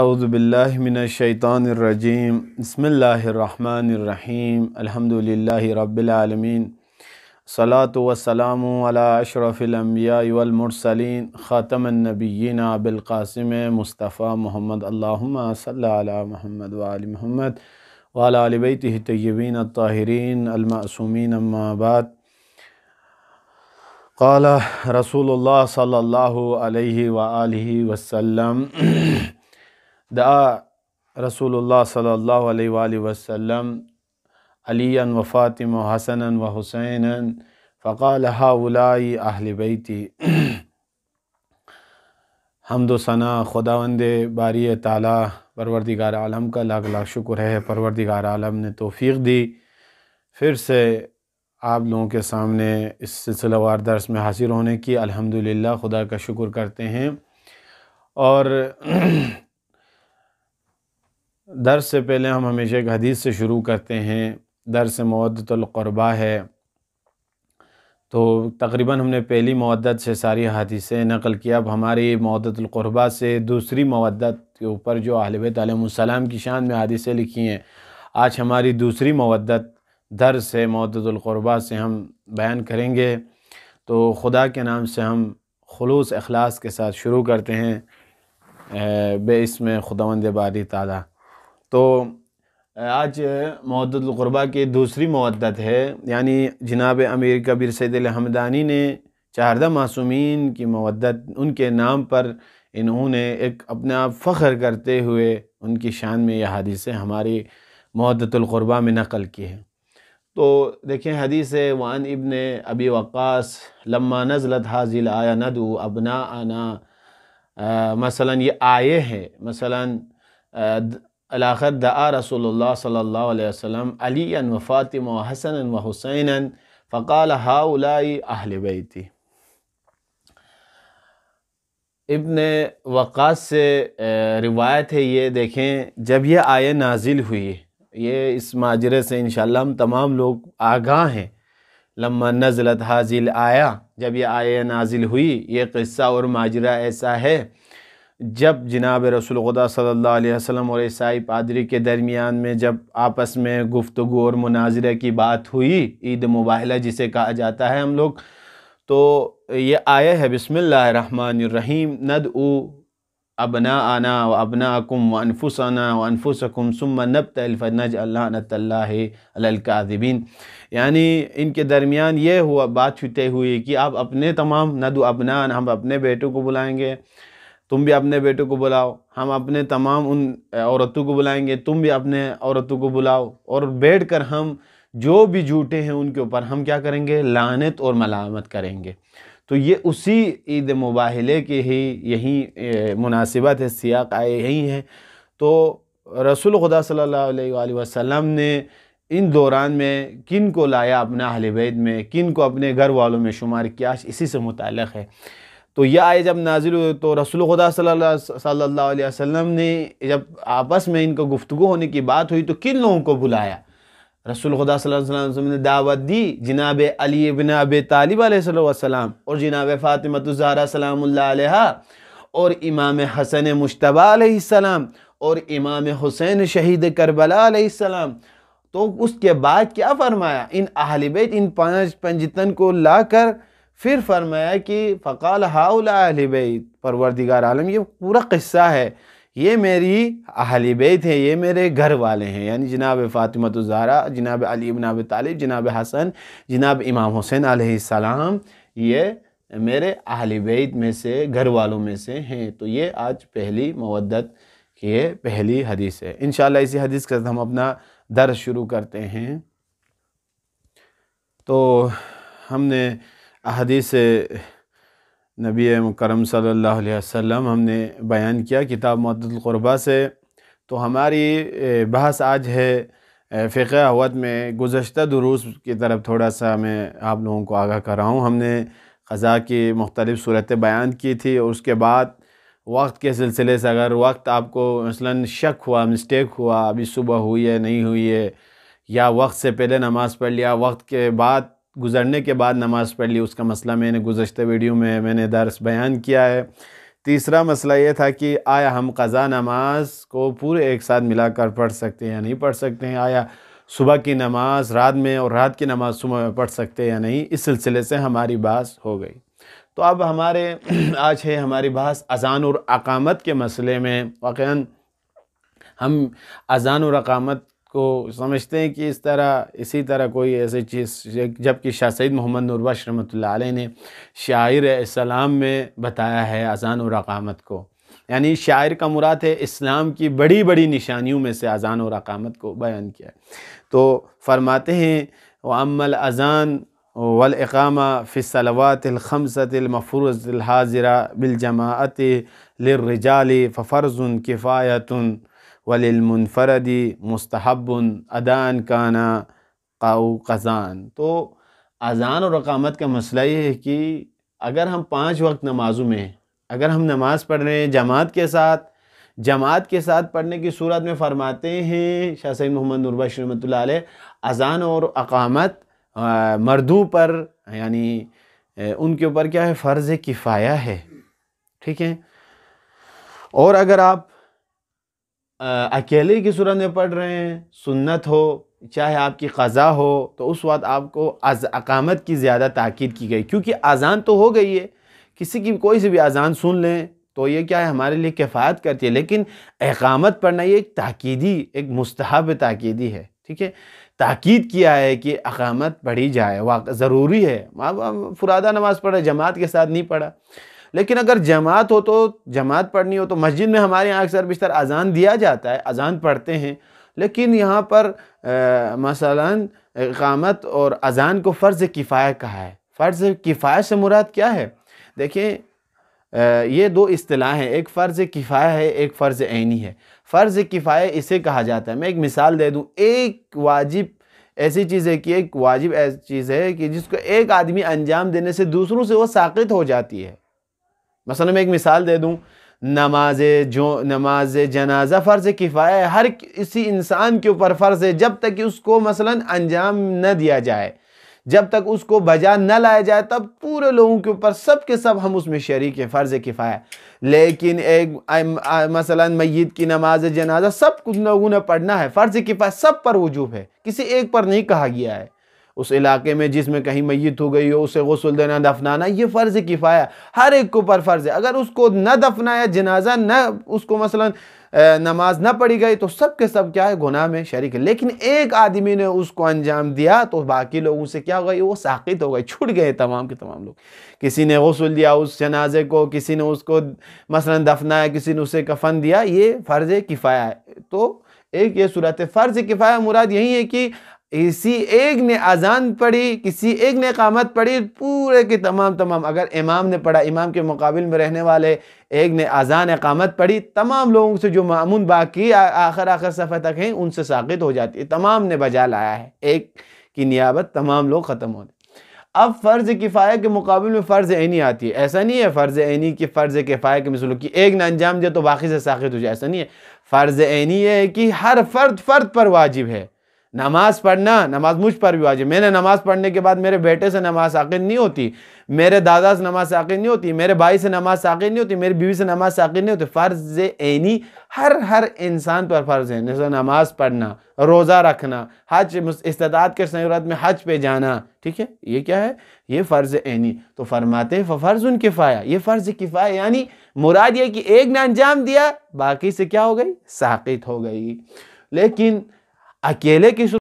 अउज़बिल्लिमिनशैतानरजीम बसमीम अलहमदिल्ला रबालमीन सलात वसलाम अशरफ़िलम्बियामरसलिन ख़ातमनबीन मुस्तफ़ा मोहम्मद महमद वाल महमद वालबैत तय्यबीन ताहरीन अलमासूमिन अम्माबाद क़ाल रसूल सल्ला वसम दा रसूलुल्लाह सल्लल्लाहु अलैहि वसल्लम अलियन व फ़ातिम हसन व हुसैन फ़क़ाल हाउलाई अहल बैती हमदोसना खुदावंद बारी ताला परवरदिगार आलम का लाख लाख शुक्र है परवरदिगार आलम ने तोफ़ी दी फिर से आप लोगों के सामने इस सिलसिलावार दर्स में हाजिर होने की अल्हम्दुलिल्लाह खुदा का शुक्र करते हैं और दर से पहले हम हमेशा एक हदीस से शुरू करते हैं दर से मदतलक़रबा है तो तकरीबन हमने पहली मदद से सारी हदीसें नकल किया अब हमारी मददतलबा से दूसरी मदद के ऊपर जो अहलबैत की शान में हदीसें लिखी हैं आज हमारी दूसरी मदद दर से मदतलक़रबा से हम बयान करेंगे तो खुदा के नाम से हम खलूस अखलास के साथ शुरू करते हैं बे इसमें खुदावंद बारी ताला तो आज महदतलग़रबा की दूसरी मदत है यानी जनाब अमीर कबीर सैद हमदानी ने चारदा मासूमिन की मदत उनके नाम पर इन्होंने एक अपने आप फ़ख्र करते हुए उनकी शान में यह हदीसें हमारी महदतलग़रबा में नकल की है तो देखें हदीस वान इबन अबी वक्स लम्मा नज़लत हाजिल आया नदू अबना आना मसला ये आए हैं मसला अलाखर दा रसोल्ला सल्ला वसम अली व फ़ातिम व हसन व हुसैन फ़काल हाउलाई अहल बैती इबन वक़ात से रिवायत है ये देखें जब यह आय नाजिल हुई ये इस माजरे से इन हम तमाम लोग आगाह हैं लम्मा नज़लत हाजिल आया जब यह आय नाजिल हुई ये किस्सा और माजरा ऐसा है जब जनाब रसूल खुदा सल्लल्लाहु अलैहि वसल्लम और ईसाई पादरी के दरमियान में जब आपस में गुफ्तु और मुनाजरे की बात हुई ईद मुबाहला जिसे कहा जाता है हम लोग तो ये आया है बसमीम नद उ अबना आना व अबना अकुम व अनफुस आना व अनफुसकुम सुम नब तलफ़नज अल्लाकाबिन यानी इनके दरमियान ये हुआ बात छुते हुई कि आप अपने तमाम नद अबना हम अपने बेटों को बुलाएंगे तुम भी अपने बेटों को बुलाओ हम अपने तमाम उन औरतों को बुलाएंगे तुम भी अपने औरतों को बुलाओ और बैठ कर हम जो भी झूठे हैं उनके ऊपर हम क्या करेंगे लानत और मलामत करेंगे तो ये उसी ईद मुबाहले के ही यही मुनासिबत है सियाक आए यही हैं तो रसूल खुदा सल्लल्लाहु अलैहि वसल्लम ने इन दौरान में किन को लाया अपने अहल बैत में किन को अपने घर वालों में शुमार किया इसी से मुतल है तो यह आए जब नाजिल हुए तो रसूल खुदा सल्लल्लाहु अलैहि वसल्लम ने जब आपस में इनको गुफ्तु होने की बात हुई तो किन लोगों को बुलाया रसूल खुदा वसल्लम ने दावत दी जनाब अली बिन अब तालिब वसलाम और जनाब फ़ातिमतज़ारा सलाम्ला और इमाम हसन मुशतबा सलाम और इमाम हुसैन शहीद करबला तो उसके बाद क्या फरमाया इन अहल बैत इन पाँच पंजतन को ला कर फिर फरमाया कि फ़काल अहल बैत परवरदिगार आलम ये पूरा क़स्सा है ये मेरी अहल बैत है ये मेरे घर वाले हैं यानी जनाब फ़ातिमा ज़ारा जनाब अली इबन तालिब जनाब हसन जनाब इमाम हुसैन सलाम ये मेरे अहल बैत में से घर वालों में से हैं तो ये आज पहली मवदत की पहली हदीस है इन इसी हदीस के साथ हम अपना दर्ज शुरू करते हैं तो हमने अहदीस नबी करम सल्लल्लाहु अलैहि वसल्लम हमने बयान किया किताब मतलक़ुरबा से तो हमारी बहस आज है फ़िक़ अवत में गुज्त दरूस की तरफ थोड़ा सा मैं आप लोगों को आगाह कर रहा हूँ हमने ख़ा की मुख्तलिफ़ सूरतें बयान की थी और उसके बाद वक्त के सिलसिले से अगर वक्त आपको मसला शक हुआ मिस्टेक हुआ अभी सुबह हुई है नहीं हुई है या वक्त से पहले नमाज़ पढ़ लिया वक्त के बाद गुज़रने के बाद नमाज़ पढ़ ली उसका मसला मैंने गुज्त वीडियो में मैंने दर्स बयान किया है तीसरा मसला ये था कि आया हम क़ज़ा नमाज को पूरे एक साथ मिलाकर पढ़ सकते हैं या नहीं पढ़ सकते हैं आया सुबह की नमाज़ रात में और रात की नमाज़ सुबह में पढ़ सकते हैं या नहीं इस सिलसिले से हमारी बात हो गई तो अब हमारे आज है हमारी बात अजान और अकामत के मसले में वाक़ हम अजान और अकामत को समझते हैं कि इस तरह इसी तरह कोई ऐसी चीज़ जबकि शाह सैद मोहम्मद नूरबाश रमत ने शायर इस्लाम में बताया है अज़ान और अकामत को यानी शायर का मुराद है इस्लाम की बड़ी बड़ी निशानियों में से अज़ान और अकामत को बयान किया है तो फरमाते हैं वमल अज़ान वलकामा फ़िसलवातमसतमफ़रज़ाज़रा बिलजमात लिजाल फ़फ़रज़ किफ़ायतन वलमनफरदी मुस्तहबन अदान काना काऊ कज़ान तो अज़ान और अकामत का मसला ये है कि अगर हम पाँच वक्त नमाज़ों में अगर हम नमाज़ पढ़ रहे हैं जमात के साथ जमात के साथ पढ़ने की सूरत में फरमाते हैं शाह सैद मोहम्मद नूरबश रमत अज़ान और अकामत मर्दों पर यानी उनके ऊपर क्या है फ़र्ज़ किफ़ाया है ठीक है और अगर आप अकेले की सूरत में पढ़ रहे हैं सुन्नत हो चाहे आपकी क़ज़ा हो तो उस वक्त आपको अकामत की ज़्यादा ताक़द की गई क्योंकि अज़ान तो हो गई है किसी की कोई सी भी अज़ान सुन लें तो ये क्या है हमारे लिए किफ़ायत करती है लेकिन अकामत पढ़ना ये एक ताक़ीदी एक मुस्तहब ताक़ीदी है ठीक है ताक़ीद किया है कि अकामत पढ़ी जाए वाक़ ज़रूरी है अब फुरादा नमाज़ पढ़ा जमात के साथ नहीं पढ़ा लेकिन अगर जमात हो तो जमात पढ़नी हो तो मस्जिद में हमारे यहाँ अक्सर बिस्तर अजान दिया जाता है अजान पढ़ते हैं लेकिन यहाँ पर आ, मसला इकामत और अजान को फ़र्ज़ किफ़ाया कहा है फ़र्ज़ किफ़ाया से मुराद क्या है देखिए ये दो अतलाह हैं एक फ़र्ज़ किफ़ाया है एक फ़र्ज़ आनी है फ़र्ज़ किफ़ाया इसे कहा जाता है मैं एक मिसाल दे दूँ एक वाजिब ऐसी चीज़ है कि एक वाजिब ऐसी चीज़ है कि जिसको एक आदमी अंजाम देने से दूसरों से वो साकित हो जाती है मसल मैं एक मिसाल दे दूँ नमाज जो नमाज जनाजा फ़र्ज़ किफ़ाया हर इसी इंसान के ऊपर फ़र्ज़ है जब तक कि उसको मसला अंजाम न दिया जाए जब तक उसको बजा न लाया जाए तब पूरे लोगों के ऊपर सब के सब हम उसमें शरीक हैं फ़र्ज़ किफ़ाया लेकिन एक मसला मैत की नमाज जनाजा सब कुछ लोगों ने पढ़ना है फ़र्ज़ किफ़ाया सब पर वजूब है किसी एक पर नहीं कहा गया है उस इलाके में जिसमें कहीं मैत हो गई हो उसे गसल देना दफनाना ये फ़र्ज़ किफ़ाया हर एक के ऊपर फ़र्ज़ है अगर उसको न दफनाया जनाजा न उसको मसलन नमाज न पढ़ी गई तो सब के सब क्या है गुनाह में शरीक है लेकिन एक आदमी ने उसको अंजाम दिया तो बाकी लोगों से क्या हो गई वो साकित हो गई छुट गए तमाम के तमाम लोग किसी ने गसल दिया उस जनाजे को किसी ने उसको मसलन दफनाया किसी ने उसे कफन दिया ये फ़र्ज़ किफ़ाया है तो एक ये सूरत फ़र्ज़ किफ़ाया मुराद यही है कि किसी एक ने अजान पढ़ी किसी एक ने कामत पढ़ी पूरे के तमाम तमाम अगर इमाम ने पढ़ा इमाम के मुकाबले में रहने वाले एक ने अजान कामत पढ़ी तमाम लोगों से जो मामून बाकी आखिर आखिर सफ़ह तक हैं उनसे साकित हो जाती है तमाम ने बजा लाया है एक की नियाबत तमाम लोग ख़त्म होते अब फ़र्ज़ किफ़ाया के मुकाबले में फ़र्ज़ ऐनी आती है ऐसा नहीं है फ़र्ज़ ऐनी कि फ़र्ज़ किफ़ाया के मसलों की एक ने अंजाम दे तो बाकी से साखित हो जाए ऐसा नहीं है फ़र्ज़ ऐनी है कि हर फ़र्द फ़र्द पर वाजिब है नमाज पढ़ना नमाज मुझ पर भी वाजिब मैंने नमाज पढ़ने के बाद मेरे बेटे से नमाज साकिद नहीं होती मेरे दादा से नमाज साकिद नहीं होती मेरे भाई से नमाज साकिद नहीं होती मेरी बीवी से नमाज साकिद नहीं होती फ़र्ज़ ऐनी हर हर इंसान पर फ़र्ज़ है जैसे नमाज पढ़ना रोज़ा रखना हज इस्तात के सहूरत में हज पे जाना ठीक है ये क्या है ये फ़र्ज़ ऐनी तो फरमाते फ़र्ज़ उन किफ़ाया ये फ़र्ज़ किफ़ाया यानी मुराद ये कि एक ने अंजाम दिया बाकी से क्या हो गई साकित हो गई लेकिन Aquí el X.